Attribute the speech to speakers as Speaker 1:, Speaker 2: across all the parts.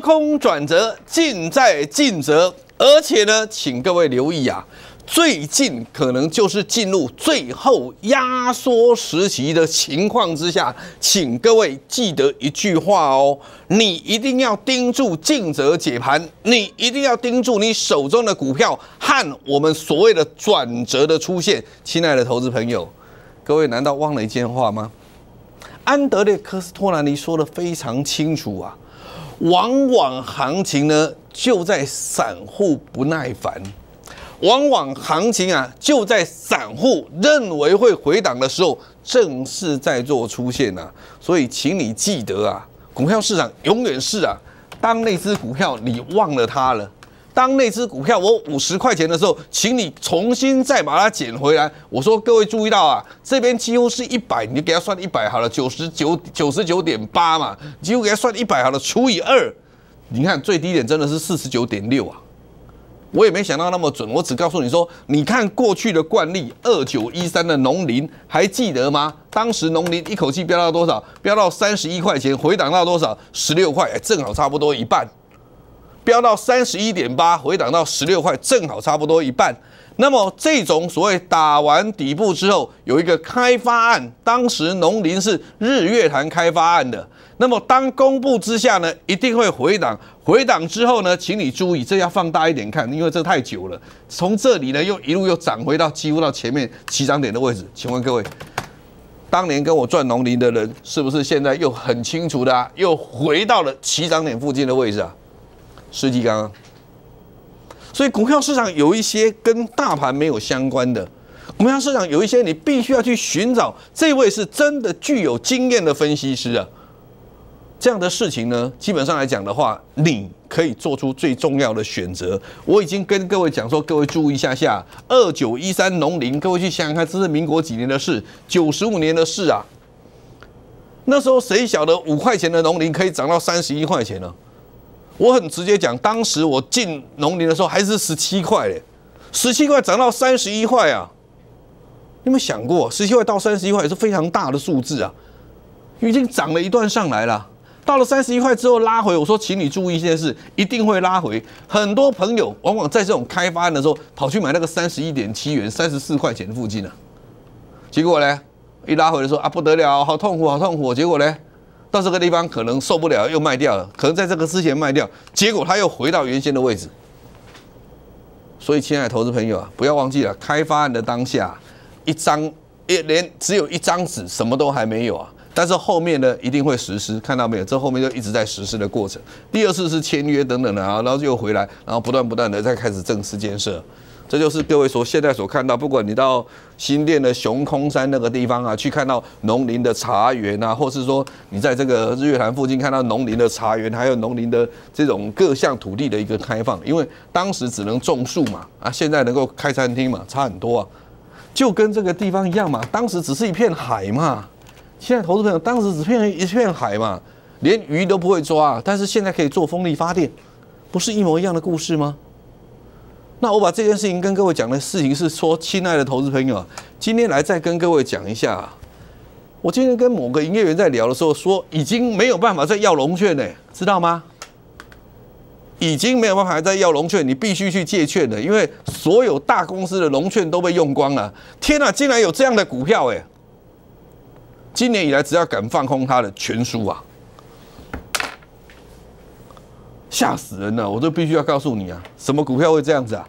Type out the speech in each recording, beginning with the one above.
Speaker 1: 空转折尽在尽责，而且呢，请各位留意啊，最近可能就是进入最后压缩时期的情况之下，请各位记得一句话哦，你一定要盯住尽责解盘，你一定要盯住你手中的股票和我们所谓的转折的出现，亲爱的投资朋友，各位难道忘了一件话吗？安德烈科斯托兰尼说的非常清楚啊。往往行情呢就在散户不耐烦，往往行情啊就在散户认为会回档的时候，正是在做出现啊。所以，请你记得啊，股票市场永远是啊，当那只股票你忘了它了。当那只股票我五十块钱的时候，请你重新再把它捡回来。我说各位注意到啊，这边几乎是一百，你就给它算一百好了，九十九九十九点八嘛，几乎给它算一百好了，除以二，你看最低点真的是四十九点六啊，我也没想到那么准，我只告诉你说，你看过去的惯例，二九一三的农林还记得吗？当时农林一口气飙到多少？飙到三十一块钱，回档到多少？十六块，哎，正好差不多一半。飙到三十一点八，回档到十六块，正好差不多一半。那么这种所谓打完底部之后，有一个开发案，当时农林是日月潭开发案的。那么当公布之下呢，一定会回档，回档之后呢，请你注意，这要放大一点看，因为这太久了。从这里呢，又一路又涨回到几乎到前面起涨点的位置。请问各位，当年跟我赚农林的人，是不是现在又很清楚的，又回到了起涨点附近的位置啊？施季刚，所以股票市场有一些跟大盘没有相关的，股票市场有一些你必须要去寻找，这位是真的具有经验的分析师啊。这样的事情呢，基本上来讲的话，你可以做出最重要的选择。我已经跟各位讲说，各位注意一下下，二九一三农林，各位去想想看，这是民国几年的事？九十五年的事啊，那时候谁晓得五块钱的农林可以涨到三十一块钱呢？我很直接讲，当时我进农林的时候还是十七块嘞，十七块涨到三十一块啊，有没有想过十七块到三十一块也是非常大的数字啊？因为已经涨了一段上来了，到了三十一块之后拉回，我说请你注意一件事，一定会拉回。很多朋友往往在这种开发案的时候，跑去买那个三十一点七元、三十四块钱的附近啊，结果呢，一拉回时说啊不得了，好痛苦，好痛苦。结果呢？到这个地方可能受不了，又卖掉了，可能在这个之前卖掉，结果他又回到原先的位置。所以，亲爱的投资朋友啊，不要忘记了，开发案的当下，一张一连只有一张纸，什么都还没有啊。但是后面呢，一定会实施，看到没有？这后面就一直在实施的过程。第二次是签约等等的啊，然后又回来，然后不断不断的在开始正式建设。这就是各位所现在所看到，不管你到新店的熊空山那个地方啊，去看到农林的茶园啊，或是说你在这个日月潭附近看到农林的茶园，还有农林的这种各项土地的一个开放，因为当时只能种树嘛，啊，现在能够开餐厅嘛，差很多啊，就跟这个地方一样嘛，当时只是一片海嘛，现在投资朋友当时只片一片海嘛，连鱼都不会抓，但是现在可以做风力发电，不是一模一样的故事吗？那我把这件事情跟各位讲的事情是说，亲爱的投资朋友今天来再跟各位讲一下。我今天跟某个营业员在聊的时候说，已经没有办法再要龙券了，知道吗？已经没有办法再要龙券，你必须去借券的，因为所有大公司的龙券都被用光了。天哪，竟然有这样的股票哎！今年以来，只要敢放空它的，全输啊！吓死人了！我都必须要告诉你啊，什么股票会这样子啊？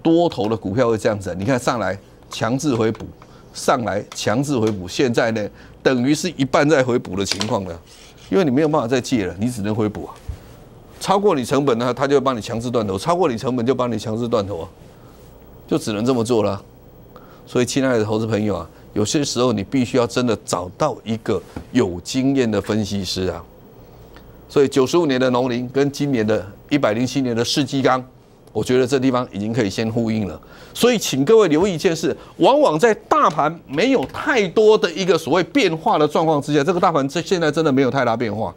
Speaker 1: 多头的股票会这样子，你看上来强制回补，上来强制回补，现在呢等于是一半在回补的情况了，因为你没有办法再借了，你只能回补啊。超过你成本呢，他就帮你强制断头；超过你成本，就帮你强制断头啊，就只能这么做了。所以，亲爱的投资朋友啊，有些时候你必须要真的找到一个有经验的分析师啊。所以九十五年的农林跟今年的一百零七年的世纪钢，我觉得这地方已经可以先呼应了。所以请各位留意一件事：，往往在大盘没有太多的一个所谓变化的状况之下，这个大盘这现在真的没有太大变化。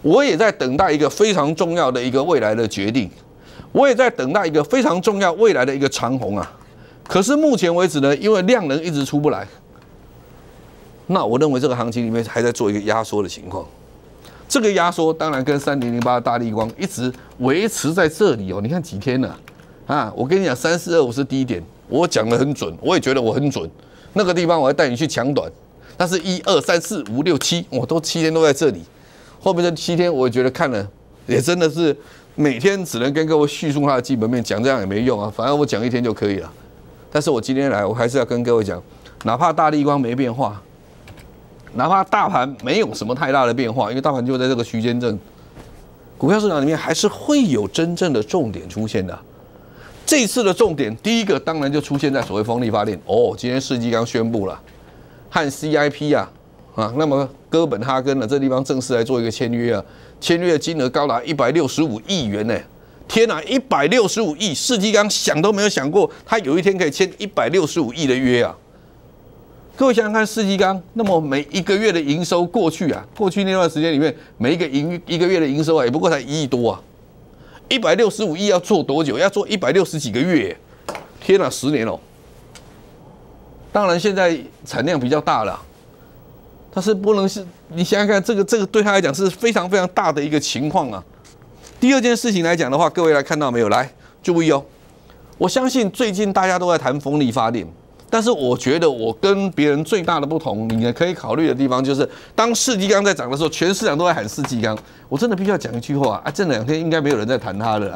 Speaker 1: 我也在等待一个非常重要的一个未来的决定，我也在等待一个非常重要未来的一个长虹啊。可是目前为止呢，因为量能一直出不来，那我认为这个行情里面还在做一个压缩的情况。这个压缩当然跟三零零八大力光一直维持在这里哦，你看几天了啊？我跟你讲，三四二五是低点，我讲得很准，我也觉得我很准。那个地方我还带你去抢短，但是一二三四五六七，我都七天都在这里。后面这七天我也觉得看了也真的是每天只能跟各位叙述它的基本面，讲这样也没用啊，反正我讲一天就可以了。但是我今天来，我还是要跟各位讲，哪怕大力光没变化。哪怕大盘没有什么太大的变化，因为大盘就在这个区间震，股票市场里面还是会有真正的重点出现的。这次的重点，第一个当然就出现在所谓风力发电。哦，今天世纪刚宣布了和 CIP 啊啊，那么哥本哈根呢这地方正式来做一个签约啊，签约金额高达一百六十五亿元呢！天哪，一百六十五亿，世纪刚想都没有想过，他有一天可以签一百六十五亿的约啊！各位想想看，世纪刚那么每一个月的营收过去啊，过去那段时间里面每一个营一个月的营收啊，也不过才一亿多啊，一百六十五亿要做多久？要做一百六十几个月，天哪，十年哦！当然现在产量比较大了，但是不能是。你想想看，这个这个对他来讲是非常非常大的一个情况啊。第二件事情来讲的话，各位来看到没有？来注意哦！我相信最近大家都在谈风力发电。但是我觉得我跟别人最大的不同，你也可以考虑的地方就是，当世纪钢在涨的时候，全市场都在喊世纪钢。我真的必须要讲一句话啊！这两天应该没有人在谈他了，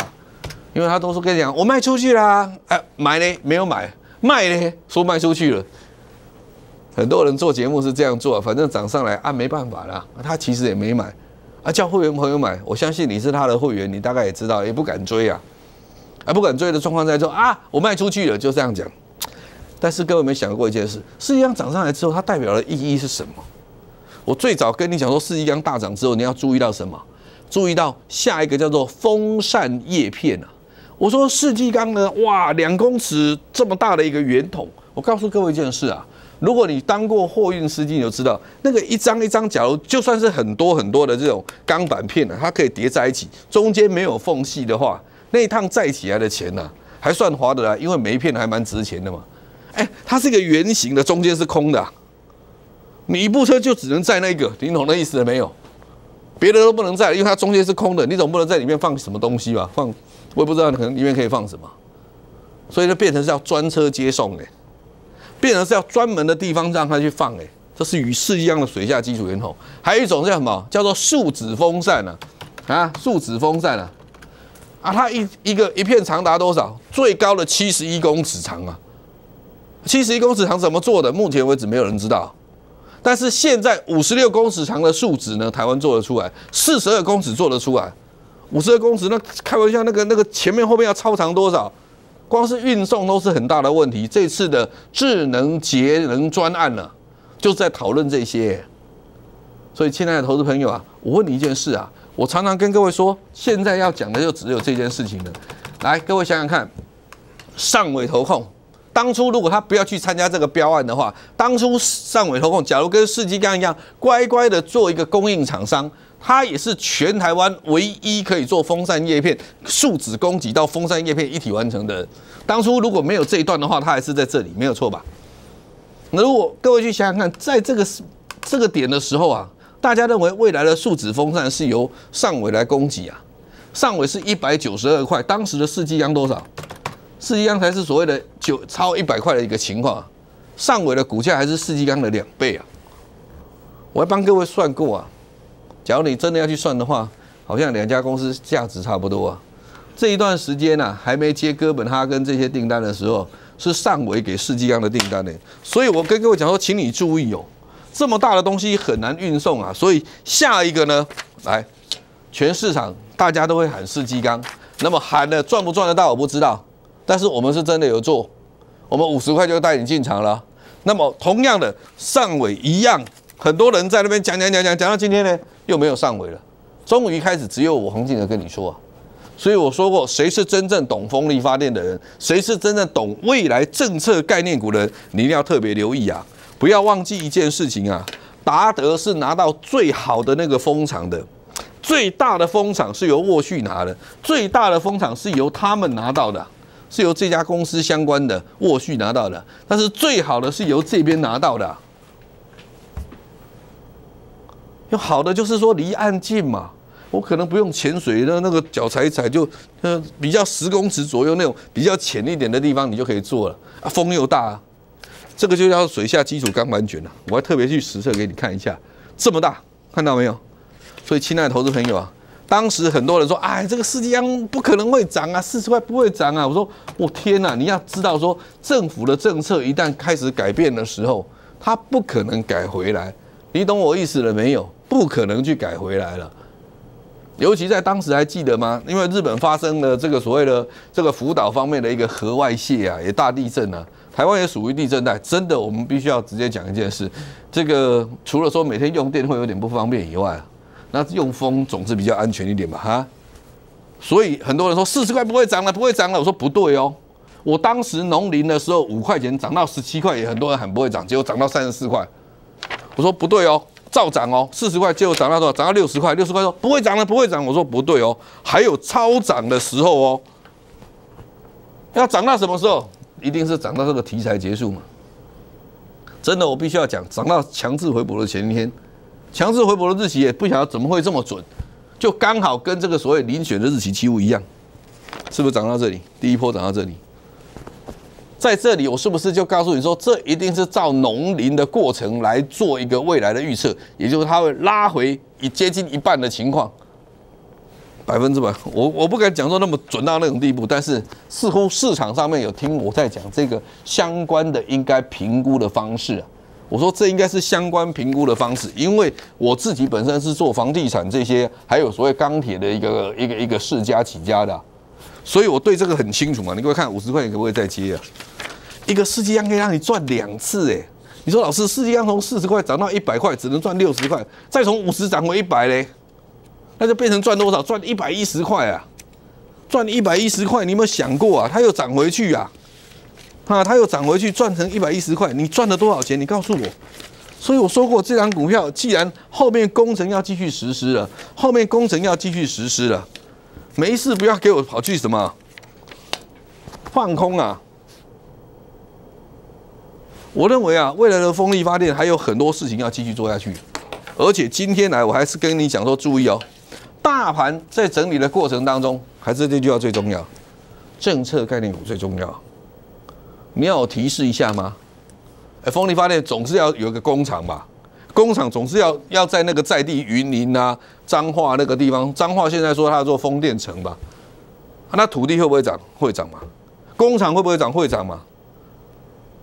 Speaker 1: 因为他都说跟你讲，我卖出去啦，哎，买呢没有买，卖呢说卖出去了。很多人做节目是这样做，反正涨上来啊，没办法啦。他其实也没买，啊，叫会员朋友买，我相信你是他的会员，你大概也知道，也不敢追啊，啊，不敢追的状况在做啊，我卖出去了，就这样讲。但是各位没想过一件事，世纪钢涨上来之后，它代表的意义是什么？我最早跟你讲说，世纪钢大涨之后，你要注意到什么？注意到下一个叫做风扇叶片呐。我说世纪钢呢，哇，两公尺这么大的一个圆筒，我告诉各位一件事啊，如果你当过货运司机，你就知道那个一张一张，假如就算是很多很多的这种钢板片呢，它可以叠在一起，中间没有缝隙的话，那趟载起来的钱啊，还算划得来，因为每一片还蛮值钱的嘛。哎，它是一个圆形的，中间是空的。你一部车就只能载那个，你懂那意思了没有？别的都不能载，因为它中间是空的。你总不能在里面放什么东西吧？放，我也不知道可能里面可以放什么。所以就变成是要专车接送哎，变成是要专门的地方让它去放哎。这是与世一样的水下基础圆筒，还有一种叫什么？叫做树脂风扇呢？啊，树脂风扇呢？啊，它一一个一片长达多少？最高的七十一公尺长啊！七十一公尺长怎么做的？目前为止没有人知道。但是现在五十六公尺长的树脂呢？台湾做得出来？四十二公尺做得出来？五十二公尺那开玩笑，那个那个前面后面要超长多少？光是运送都是很大的问题。这次的智能节能专案呢，就是在讨论这些。所以，亲爱的投资朋友啊，我问你一件事啊，我常常跟各位说，现在要讲的就只有这件事情了。来，各位想想看，上尾投控。当初如果他不要去参加这个标案的话，当初上尾投控假如跟世纪钢一样乖乖的做一个供应厂商，他也是全台湾唯一可以做风扇叶片树脂供给到风扇叶片一体完成的。当初如果没有这一段的话，他还是在这里没有错吧？那如果各位去想想看，在这个这个点的时候啊，大家认为未来的树脂风扇是由上尾来供给啊？上尾是一百九十二块，当时的世纪央多少？世纪钢才是所谓的九超一百块的一个情况啊，上尾的股价还是世纪钢的两倍啊！我要帮各位算过啊，假如你真的要去算的话，好像两家公司价值差不多啊。这一段时间呢，还没接哥本哈根这些订单的时候，是上尾给世纪钢的订单呢。所以我跟各位讲说，请你注意哦，这么大的东西很难运送啊。所以下一个呢，来全市场大家都会喊世纪钢，那么喊的赚不赚得到，我不知道。但是我们是真的有做，我们五十块就带你进场了。那么同样的上尾一样，很多人在那边讲讲讲讲，讲到今天呢，又没有上尾了。终于开始只有我洪敬德跟你说。所以我说过，谁是真正懂风力发电的人，谁是真正懂未来政策概念股的人，你一定要特别留意啊！不要忘记一件事情啊，达德是拿到最好的那个风场的，最大的风场是由沃旭拿的，最大的风场是由他们拿到的。是由这家公司相关的沃旭拿到的，但是最好的是由这边拿到的。有好的就是说离岸近嘛，我可能不用潜水，的那个脚踩一踩就呃比较十公尺左右那种比较浅一点的地方你就可以做了，风又大，这个就叫水下基础钢板卷了。我还特别去实测给你看一下，这么大，看到没有？所以亲爱的投资朋友啊。当时很多人说：“哎，这个四千不可能会涨啊，四十块不会涨啊。”我说：“我天哪！你要知道，说政府的政策一旦开始改变的时候，它不可能改回来。你懂我意思了没有？不可能去改回来了。尤其在当时还记得吗？因为日本发生了这个所谓的这个福岛方面的一个核外泄啊，也大地震啊，台湾也属于地震带。真的，我们必须要直接讲一件事：这个除了说每天用电会有点不方便以外。”那用风总是比较安全一点嘛，哈。所以很多人说四十块不会涨了，不会涨了。我说不对哦，我当时农林的时候五块钱涨到十七块也，很多人喊不会涨，结果涨到三十四块。我说不对哦，照涨哦，四十块，结果涨到多少？涨到六十块，六十块说不会涨了，不会涨。我说不对哦，还有超涨的时候哦，要涨到什么时候？一定是涨到这个题材结束嘛。真的，我必须要讲，涨到强制回补的前一天。强制回补的日期也不晓得怎么会这么准，就刚好跟这个所谓遴选的日期几乎一样，是不是涨到这里？第一波涨到这里，在这里我是不是就告诉你说，这一定是照农林的过程来做一个未来的预测，也就是它会拉回以接近一半的情况，百分之百，我我不敢讲说那么准到那种地步，但是似乎市场上面有听我在讲这个相关的应该评估的方式啊。我说这应该是相关评估的方式，因为我自己本身是做房地产这些，还有所谓钢铁的一个一个一个世家起家的，所以我对这个很清楚嘛。你给我看五十块钱可不可以再接啊？一个世纪量可以让你赚两次诶。你说老师，世纪量从四十块涨到一百块只能赚六十块，再从五十涨回一百嘞，那就变成赚多少？赚一百一十块啊！赚一百一十块，你有没有想过啊？它又涨回去啊？啊，它又涨回去，赚成一百一十块，你赚了多少钱？你告诉我。所以我说过，这张股票，既然后面工程要继续实施了，后面工程要继续实施了，没事不要给我跑去什么放空啊。我认为啊，未来的风力发电还有很多事情要继续做下去，而且今天来我还是跟你讲说，注意哦，大盘在整理的过程当中，还是这句话最重要，政策概念股最重要。你要我提示一下吗？哎，风力发电总是要有一个工厂吧？工厂总是要要在那个在地云林啊、彰化那个地方。彰化现在说它做风电城吧？那土地会不会涨？会涨嘛？工厂会不会涨？会涨嘛？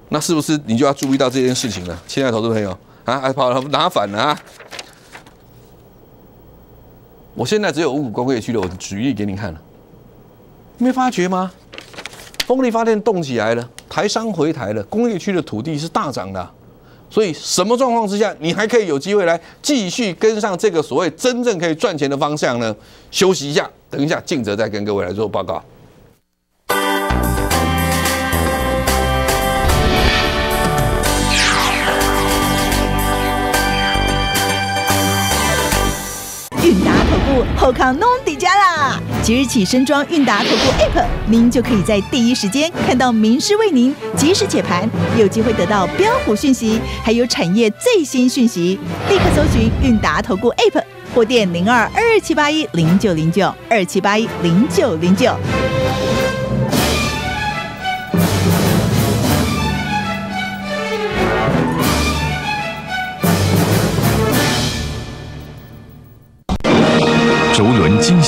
Speaker 1: 那是不是你就要注意到这件事情了？亲爱的投资朋友啊，还跑拿反了啊！我现在只有五股工业区的，了，我举例给你看了，没发觉吗？风力发电动起来了。台商回台了，工业区的土地是大涨的，所以什么状况之下，你还可以有机会来继续跟上这个所谓真正可以赚钱的方向呢？休息一下，等一下静泽再跟各位来做报告。韵达控股、后康农地。即日起，身装韵达投顾 App，您就可以在第一时间看到名师为您及时解盘，有机会得到标普讯息，还有产业最新讯息。立刻搜寻韵达投顾 App，或电零二二七八一零九零九二七八一零九零九。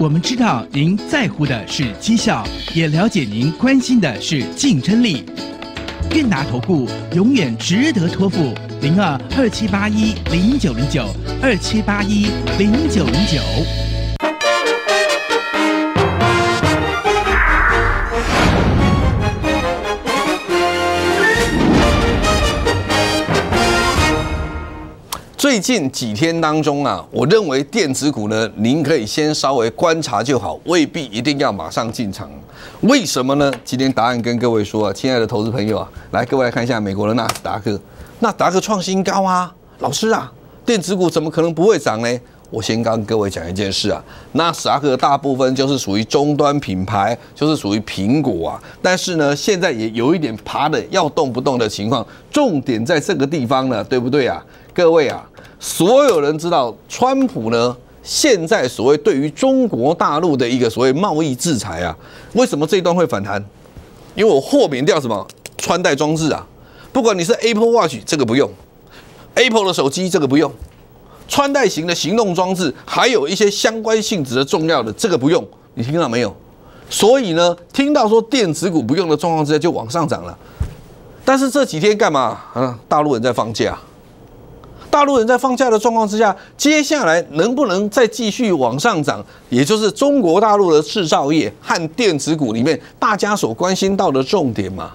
Speaker 1: 我们知道您在乎的是绩效，也了解您关心的是竞争力。韵达投顾永远值得托付。零二二七八一零九零九二七八一零九零九。最近几天当中啊，我认为电子股呢，您可以先稍微观察就好，未必一定要马上进场。为什么呢？今天答案跟各位说啊，亲爱的投资朋友啊，来，各位来看一下美国的纳斯达克，纳斯达克创新高啊，老师啊，电子股怎么可能不会涨呢？我先跟各位讲一件事啊，纳斯达克大部分就是属于终端品牌，就是属于苹果啊，但是呢，现在也有一点爬的要动不动的情况，重点在这个地方呢，对不对啊？各位啊，所有人知道，川普呢现在所谓对于中国大陆的一个所谓贸易制裁啊，为什么这一段会反弹？因为我豁免掉什么穿戴装置啊，不管你是 Apple Watch，这个不用；Apple 的手机这个不用；穿戴型的行动装置，还有一些相关性质的重要的这个不用，你听到没有？所以呢，听到说电子股不用的状况之下就往上涨了，但是这几天干嘛？啊？大陆人在放假。大陆人在放假的状况之下，接下来能不能再继续往上涨？也就是中国大陆的制造业和电子股里面，大家所关心到的重点嘛。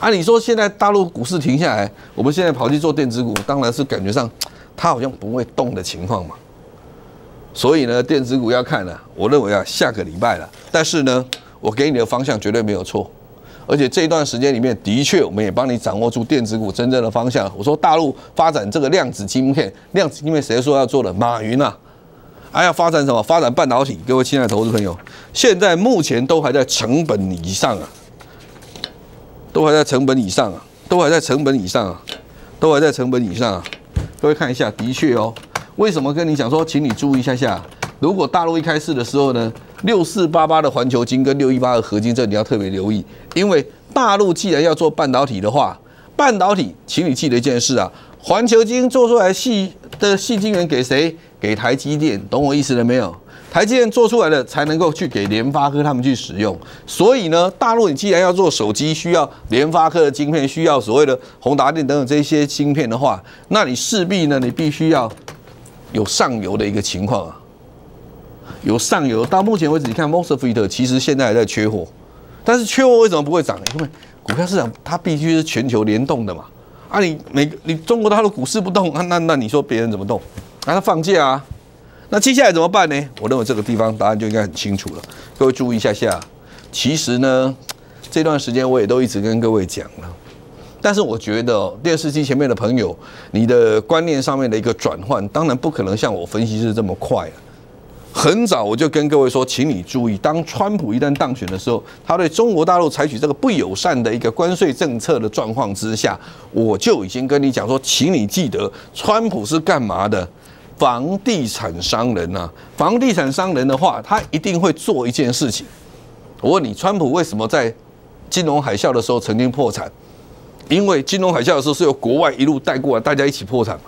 Speaker 1: 按理说，现在大陆股市停下来，我们现在跑去做电子股，当然是感觉上它好像不会动的情况嘛。所以呢，电子股要看呢，我认为啊，下个礼拜了。但是呢，我给你的方向绝对没有错。而且这一段时间里面，的确我们也帮你掌握住电子股真正的方向。我说大陆发展这个量子芯片，量子因为谁说要做的？马云啊！哎呀，发展什么？发展半导体。各位亲爱的投资朋友，现在目前都还在成本以上啊，都还在成本以上啊，都还在成本以上啊，都还在成本以上啊。各位看一下，的确哦。为什么跟你讲说，请你注意一下下。如果大陆一开市的时候呢？六四八八的环球金跟六一八的合金，这你要特别留意，因为大陆既然要做半导体的话，半导体，请你记得一件事啊，环球金做出来细的细晶圆给谁？给台积电，懂我意思了没有？台积电做出来了，才能够去给联发科他们去使用。所以呢，大陆你既然要做手机，需要联发科的晶片，需要所谓的宏达电等等这些芯片的话，那你势必呢，你必须要有上游的一个情况啊。有上游到目前为止，你看 Monster f e i t 其实现在还在缺货，但是缺货为什么不会涨？因为股票市场它必须是全球联动的嘛。啊，你每你中国它的股市不动，那那你说别人怎么动？啊，它放假啊，那接下来怎么办呢？我认为这个地方答案就应该很清楚了。各位注意一下下，其实呢这段时间我也都一直跟各位讲了，但是我觉得电视机前面的朋友，你的观念上面的一个转换，当然不可能像我分析是这么快了。很早我就跟各位说，请你注意，当川普一旦当选的时候，他对中国大陆采取这个不友善的一个关税政策的状况之下，我就已经跟你讲说，请你记得，川普是干嘛的？房地产商人呐！房地产商人的话，他一定会做一件事情。我问你，川普为什么在金融海啸的时候曾经破产？因为金融海啸的时候是由国外一路带过来，大家一起破产。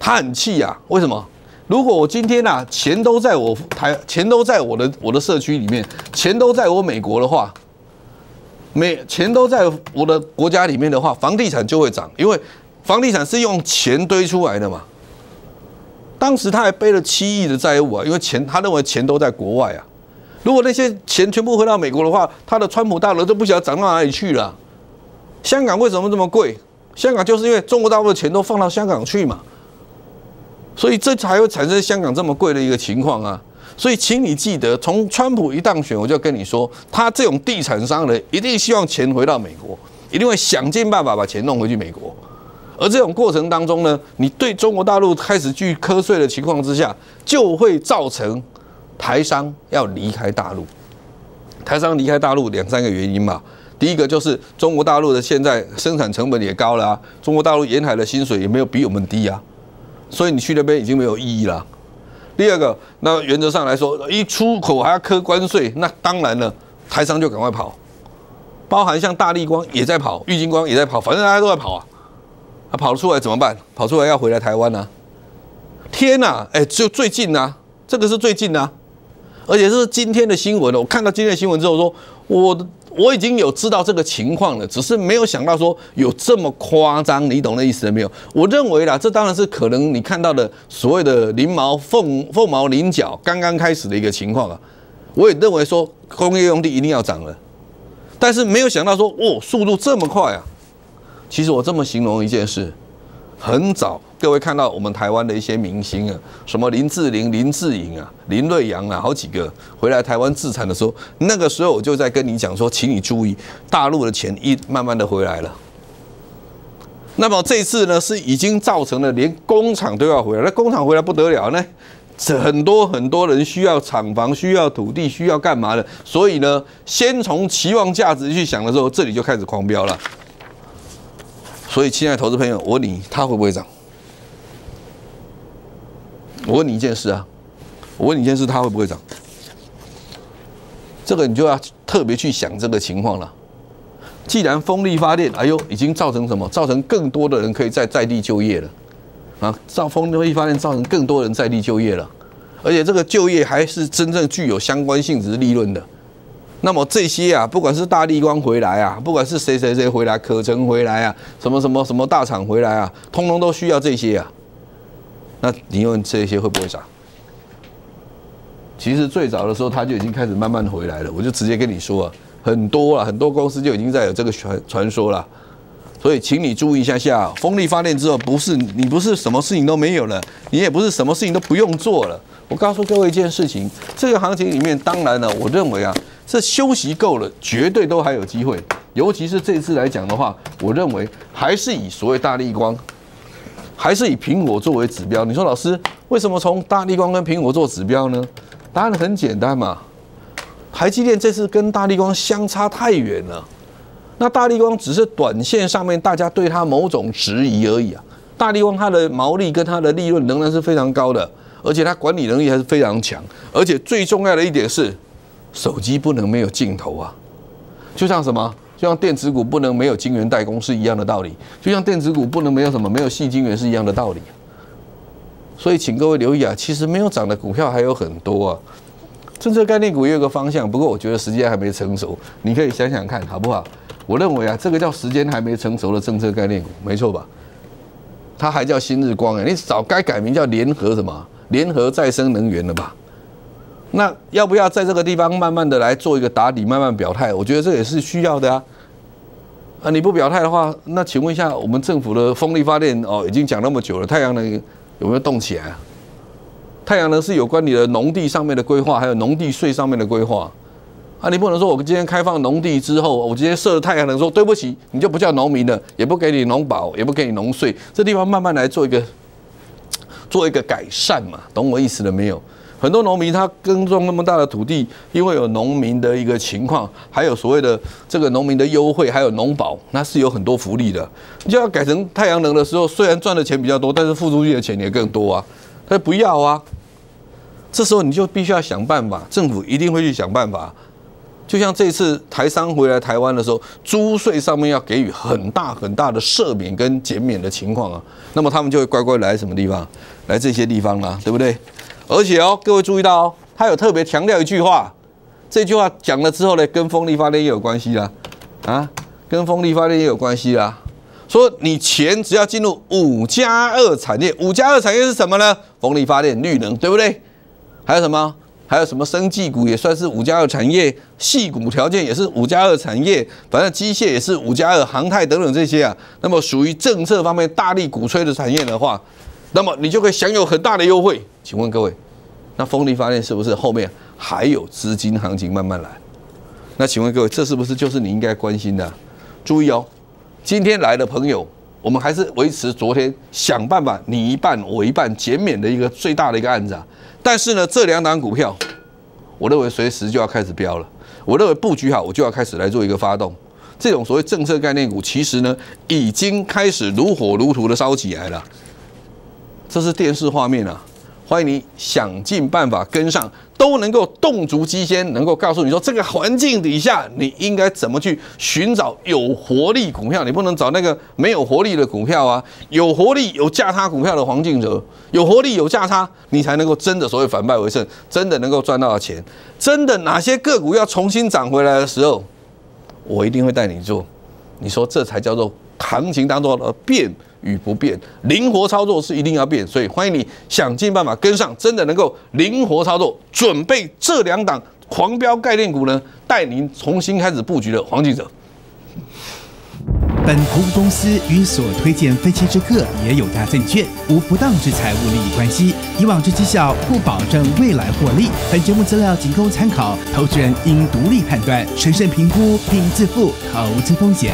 Speaker 1: 他很气呀，为什么？如果我今天呐，钱都在我台，钱都在我的我的社区里面，钱都在我美国的话，美钱都在我的国家里面的话，房地产就会涨，因为房地产是用钱堆出来的嘛。当时他还背了七亿的债务啊，因为钱他认为钱都在国外啊。如果那些钱全部回到美国的话，他的川普大楼就不晓得涨到哪里去了。香港为什么这么贵？香港就是因为中国大陆的钱都放到香港去嘛。所以这才会产生香港这么贵的一个情况啊！所以请你记得，从川普一当选，我就跟你说，他这种地产商人一定希望钱回到美国，一定会想尽办法把钱弄回去美国。而这种过程当中呢，你对中国大陆开始去瞌睡的情况之下，就会造成台商要离开大陆。台商离开大陆两三个原因嘛，第一个就是中国大陆的现在生产成本也高了，中国大陆沿海的薪水也没有比我们低啊。所以你去那边已经没有意义了。第二个，那原则上来说，一出口还要扣关税，那当然了，台商就赶快跑，包含像大力光也在跑，郁金光也在跑，反正大家都在跑啊。他跑得出来怎么办？跑出来要回来台湾呢？天啊，哎，就最近啊，这个是最近啊，而且是今天的新闻了。我看到今天的新闻之后，说我的。我已经有知道这个情况了，只是没有想到说有这么夸张，你懂那意思了没有？我认为啦，这当然是可能你看到的所谓的鳞毛凤凤毛麟角，刚刚开始的一个情况啊。我也认为说工业用地一定要涨了，但是没有想到说哦，速度这么快啊！其实我这么形容一件事。很早，各位看到我们台湾的一些明星啊，什么林志玲、林志颖啊、林瑞阳啊，好几个回来台湾自产的时候，那个时候我就在跟你讲说，请你注意，大陆的钱一慢慢的回来了。那么这次呢，是已经造成了连工厂都要回来，那工厂回来不得了呢，很多很多人需要厂房、需要土地、需要干嘛的，所以呢，先从期望价值去想的时候，这里就开始狂飙了。所以，亲爱的投资朋友，我问你，它会不会涨？我问你一件事啊，我问你一件事，它会不会涨？这个你就要特别去想这个情况了。既然风力发电，哎呦，已经造成什么？造成更多的人可以在在地就业了啊！造风力发电造成更多人在地就业了，而且这个就业还是真正具有相关性质利润的。那么这些啊，不管是大利光回来啊，不管是谁谁谁回来，可成回来啊，什么什么什么大厂回来啊，通通都需要这些啊。那你问这些会不会涨？其实最早的时候，他就已经开始慢慢回来了。我就直接跟你说，很多啊，很多公司就已经在有这个传传说了。所以，请你注意一下下，风力发电之后，不是你不是什么事情都没有了，你也不是什么事情都不用做了。我告诉各位一件事情，这个行情里面，当然了，我认为啊。这休息够了，绝对都还有机会，尤其是这次来讲的话，我认为还是以所谓大力光，还是以苹果作为指标。你说老师为什么从大力光跟苹果做指标呢？答案很简单嘛，台积电这次跟大力光相差太远了。那大力光只是短线上面大家对它某种质疑而已啊。大力光它的毛利跟它的利润仍然是非常高的，而且它管理能力还是非常强，而且最重要的一点是。手机不能没有镜头啊，就像什么，就像电子股不能没有晶圆代工是一样的道理，就像电子股不能没有什么没有细晶圆是一样的道理。所以请各位留意啊，其实没有涨的股票还有很多啊。政策概念股也有个方向，不过我觉得时间还没成熟。你可以想想看好不好？我认为啊，这个叫时间还没成熟的政策概念股，没错吧？它还叫新日光哎，你早该改名叫联合什么？联合再生能源了吧？那要不要在这个地方慢慢的来做一个打底，慢慢表态？我觉得这也是需要的啊。啊，你不表态的话，那请问一下，我们政府的风力发电哦，已经讲那么久了，太阳能有没有动起来？啊？太阳能是有关你的农地上面的规划，还有农地税上面的规划啊。你不能说，我今天开放农地之后，我今天设太阳能，说对不起，你就不叫农民了，也不给你农保，也不给你农税，这地方慢慢来做一个，做一个改善嘛，懂我意思了没有？很多农民他耕种那么大的土地，因为有农民的一个情况，还有所谓的这个农民的优惠，还有农保，那是有很多福利的。你就要改成太阳能的时候，虽然赚的钱比较多，但是付出去的钱也更多啊。他不要啊，这时候你就必须要想办法，政府一定会去想办法。就像这次台商回来台湾的时候，租税上面要给予很大很大的赦免跟减免的情况啊，那么他们就会乖乖来什么地方，来这些地方啦，对不对？而且哦，各位注意到哦，他有特别强调一句话，这句话讲了之后呢，跟风力发电也有关系啦，啊，跟风力发电也有关系啦。说你钱只要进入五加二产业，五加二产业是什么呢？风力发电、绿能，对不对？还有什么？还有什么？生技股也算是五加二产业，细股条件也是五加二产业，反正机械也是五加二，航太等等这些啊，那么属于政策方面大力鼓吹的产业的话。那么你就可以享有很大的优惠。请问各位，那风力发电是不是后面还有资金行情慢慢来？那请问各位，这是不是就是你应该关心的？注意哦，今天来的朋友，我们还是维持昨天想办法你一半我一半减免的一个最大的一个案子。啊。但是呢，这两档股票，我认为随时就要开始飙了。我认为布局好，我就要开始来做一个发动。这种所谓政策概念股，其实呢，已经开始如火如荼的烧起来了。这是电视画面啊，欢迎你想尽办法跟上，都能够动足机先，能够告诉你说这个环境底下你应该怎么去寻找有活力股票，你不能找那个没有活力的股票啊，有活力有价差股票的黄金者，有活力有价差，你才能够真的所谓反败为胜，真的能够赚到的钱，真的哪些个股要重新涨回来的时候，我一定会带你做，你说这才叫做。行情当中的变与不变，灵活操作是一定要变，所以欢迎你想尽办法跟上，真的能够灵活操作，准备这两档狂飙概念股呢，带您重新开始布局的黄记者。本公司与所推荐分期之客也有大证券无不当之财务利益关系，以往之绩效不保证未来获利。本节目资料仅供参考，投资人应独立判断、审慎评估并自负投资风险。